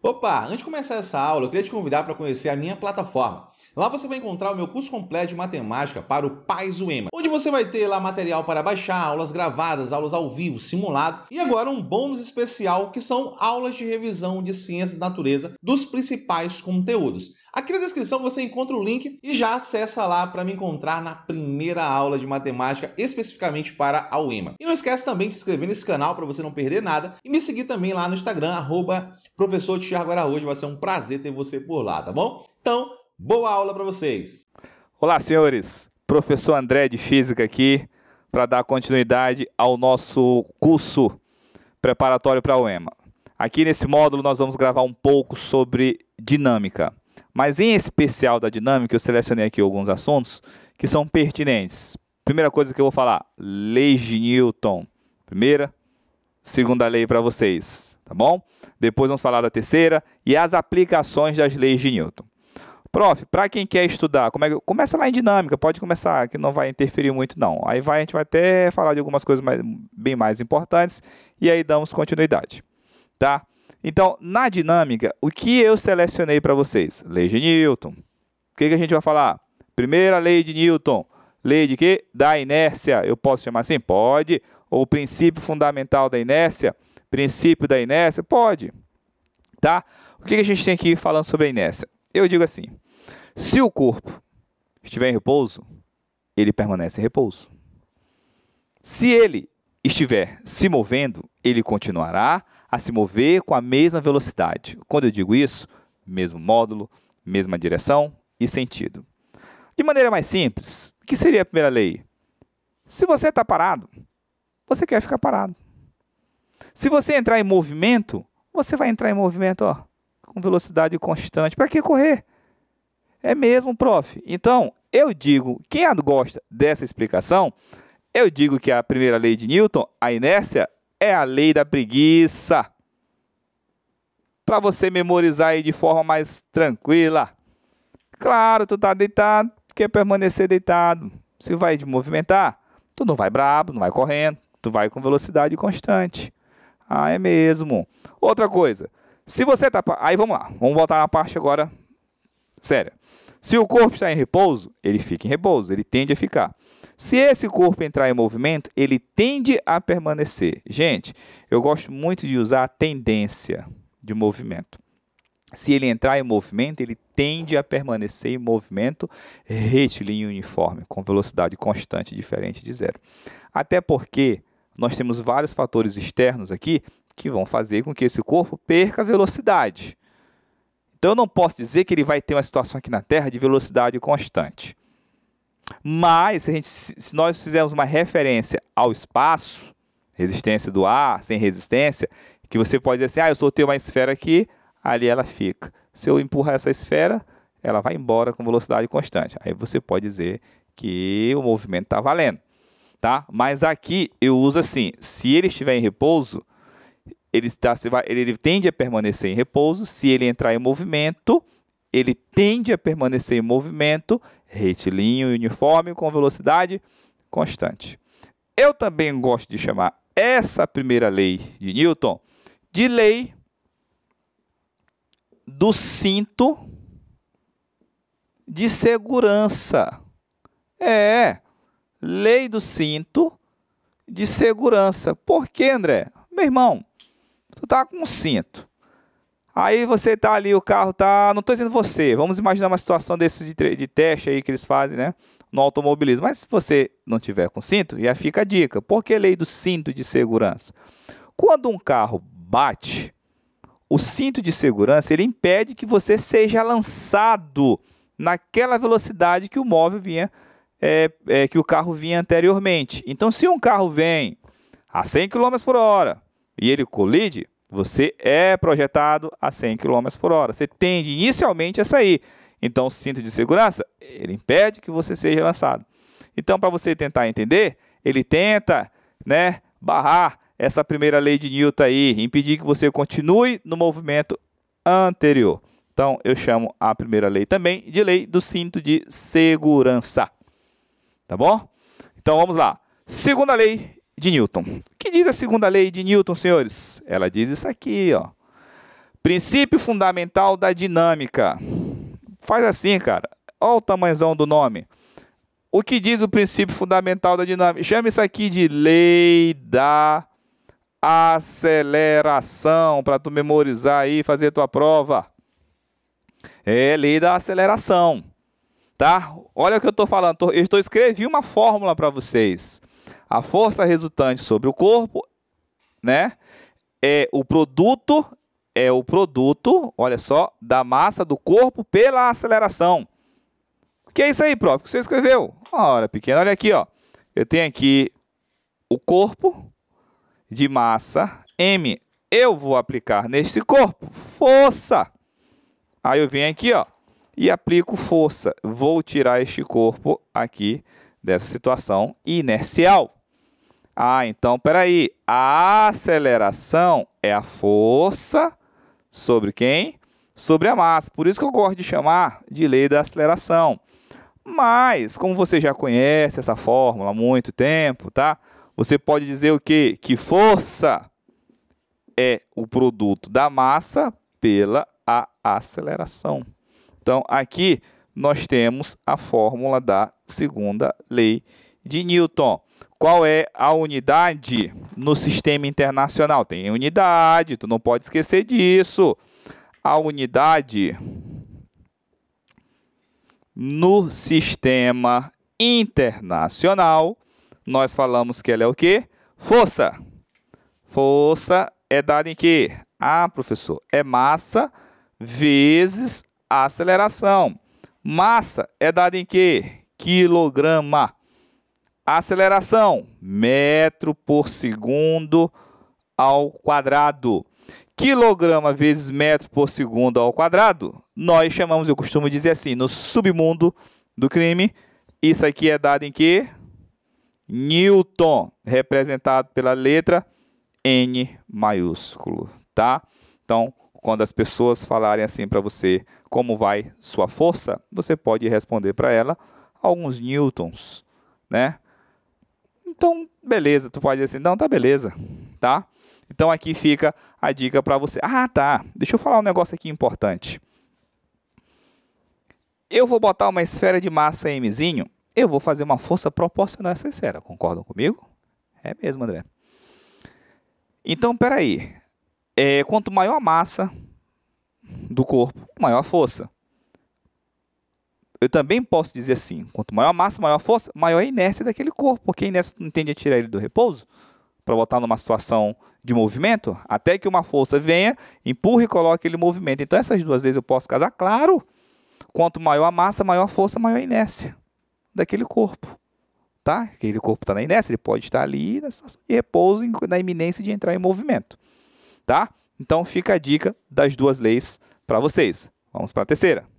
Opa, antes de começar essa aula, eu queria te convidar para conhecer a minha plataforma. Lá você vai encontrar o meu curso completo de matemática para o Pais UEMA, onde você vai ter lá material para baixar, aulas gravadas, aulas ao vivo, simulado e agora um bônus especial que são aulas de revisão de ciências da natureza dos principais conteúdos. Aqui na descrição você encontra o link e já acessa lá para me encontrar na primeira aula de matemática especificamente para a UEMA. E não esquece também de se inscrever nesse canal para você não perder nada e me seguir também lá no Instagram, arroba professor Tiago Araújo. Vai ser um prazer ter você por lá, tá bom? Então, boa aula para vocês! Olá, senhores! Professor André de Física aqui para dar continuidade ao nosso curso preparatório para a UEMA. Aqui nesse módulo nós vamos gravar um pouco sobre dinâmica. Mas em especial da dinâmica, eu selecionei aqui alguns assuntos que são pertinentes. Primeira coisa que eu vou falar, leis de Newton. Primeira, segunda lei para vocês, tá bom? Depois vamos falar da terceira e as aplicações das leis de Newton. Prof, para quem quer estudar, como é que... começa lá em dinâmica, pode começar, que não vai interferir muito não. Aí vai, a gente vai até falar de algumas coisas mais, bem mais importantes e aí damos continuidade, tá? Então, na dinâmica, o que eu selecionei para vocês? Lei de Newton. O que, que a gente vai falar? Primeira lei de Newton. Lei de quê? Da inércia. Eu posso chamar assim? Pode. Ou princípio fundamental da inércia? Princípio da inércia? Pode. Tá? O que, que a gente tem aqui falando sobre a inércia? Eu digo assim: se o corpo estiver em repouso, ele permanece em repouso. Se ele estiver se movendo, ele continuará a se mover com a mesma velocidade. Quando eu digo isso, mesmo módulo, mesma direção e sentido. De maneira mais simples, o que seria a primeira lei? Se você está parado, você quer ficar parado. Se você entrar em movimento, você vai entrar em movimento ó, com velocidade constante. Para que correr? É mesmo, prof. Então, eu digo, quem gosta dessa explicação, eu digo que a primeira lei de Newton, a inércia, é a lei da preguiça. Para você memorizar aí de forma mais tranquila. Claro, tu tá deitado, quer permanecer deitado. Se vai te movimentar, tu não vai brabo, não vai correndo, tu vai com velocidade constante. Ah, é mesmo. Outra coisa, se você tá, aí vamos lá, vamos voltar na parte agora séria. Se o corpo está em repouso, ele fica em repouso, ele tende a ficar. Se esse corpo entrar em movimento, ele tende a permanecer. Gente, eu gosto muito de usar a tendência de movimento. Se ele entrar em movimento, ele tende a permanecer em movimento retilíneo uniforme, com velocidade constante diferente de zero. Até porque nós temos vários fatores externos aqui que vão fazer com que esse corpo perca velocidade. Então eu não posso dizer que ele vai ter uma situação aqui na Terra de velocidade constante. Mas se, gente, se nós fizermos uma referência ao espaço, resistência do ar, sem resistência, que você pode dizer assim, ah, eu soltei uma esfera aqui, ali ela fica. Se eu empurrar essa esfera, ela vai embora com velocidade constante. Aí você pode dizer que o movimento está valendo, tá? Mas aqui eu uso assim, se ele estiver em repouso, ele, está, ele, ele tende a permanecer em repouso. Se ele entrar em movimento, ele tende a permanecer em movimento retilíneo e uniforme com velocidade constante. Eu também gosto de chamar essa primeira lei de Newton de lei do cinto de segurança. É, lei do cinto de segurança. Por quê, André? Meu irmão, tá com um cinto. Aí você tá ali, o carro tá. Não estou dizendo você. Vamos imaginar uma situação desses de, de, teste aí que eles fazem, né? No automobilismo. Mas se você não tiver com cinto, já fica a dica. Por que lei do cinto de segurança? Quando um carro bate, o cinto de segurança ele impede que você seja lançado naquela velocidade que o móvel vinha, é, é, que o carro vinha anteriormente. Então, se um carro vem a 100 km por hora e ele colide, você é projetado a 100 km por hora. Você tende inicialmente a sair. Então, o cinto de segurança, ele impede que você seja lançado. Então, para você tentar entender, ele tenta né, barrar essa primeira lei de Newton aí, impedir que você continue no movimento anterior. Então, eu chamo a primeira lei também de lei do cinto de segurança. Tá bom? Então, vamos lá. Segunda lei de Newton. O que diz a segunda lei de Newton, senhores? Ela diz isso aqui, ó. Princípio fundamental da dinâmica. Faz assim, cara. Olha o tamanhozão do nome. O que diz o princípio fundamental da dinâmica? Chama isso aqui de lei da aceleração para tu memorizar aí, fazer tua prova. É lei da aceleração, tá? Olha o que eu estou falando. Eu estou escrevi uma fórmula para vocês. A força resultante sobre o corpo, né, é o produto é o produto, olha só, da massa do corpo pela aceleração. O que é isso aí, prof? O que você escreveu? Olha, pequeno, olha aqui, ó. Eu tenho aqui o corpo de massa m. Eu vou aplicar neste corpo força. Aí eu venho aqui, ó, e aplico força. Vou tirar este corpo aqui dessa situação inercial. Ah, então peraí. A aceleração é a força sobre quem? Sobre a massa. Por isso que eu gosto de chamar de lei da aceleração. Mas, como você já conhece essa fórmula há muito tempo, tá? Você pode dizer o quê? Que força é o produto da massa pela a aceleração. Então, aqui nós temos a fórmula da segunda lei de Newton qual é a unidade no sistema internacional. Tem unidade, tu não pode esquecer disso. A unidade no sistema internacional, nós falamos que ela é o quê? Força. Força é dada em quê? Ah, professor, é massa vezes aceleração. Massa é dada em quê? Quilograma aceleração, metro por segundo ao quadrado. Quilograma vezes metro por segundo ao quadrado, nós chamamos, eu costumo dizer assim, no submundo do crime, isso aqui é dado em que? Newton, representado pela letra N maiúsculo, tá? Então, quando as pessoas falarem assim para você como vai sua força, você pode responder para ela alguns newtons, né? Então, beleza, tu pode dizer assim, não, tá beleza, tá? Então aqui fica a dica para você. Ah, tá. Deixa eu falar um negócio aqui importante. Eu vou botar uma esfera de massa mzinho, eu vou fazer uma força proporcional a essa esfera. Concordam comigo? É mesmo, André. Então, peraí. É, quanto maior a massa do corpo, maior a força eu também posso dizer assim: quanto maior a massa, maior a força, maior a inércia daquele corpo, porque a inércia não entende a tirar ele do repouso para botar numa situação de movimento, até que uma força venha, empurre e coloque ele em movimento. Então, essas duas leis eu posso casar, claro. Quanto maior a massa, maior a força, maior a inércia daquele corpo. Tá? Aquele corpo está na inércia, ele pode estar ali na situação de repouso, na iminência de entrar em movimento. Tá? Então, fica a dica das duas leis para vocês. Vamos para a terceira.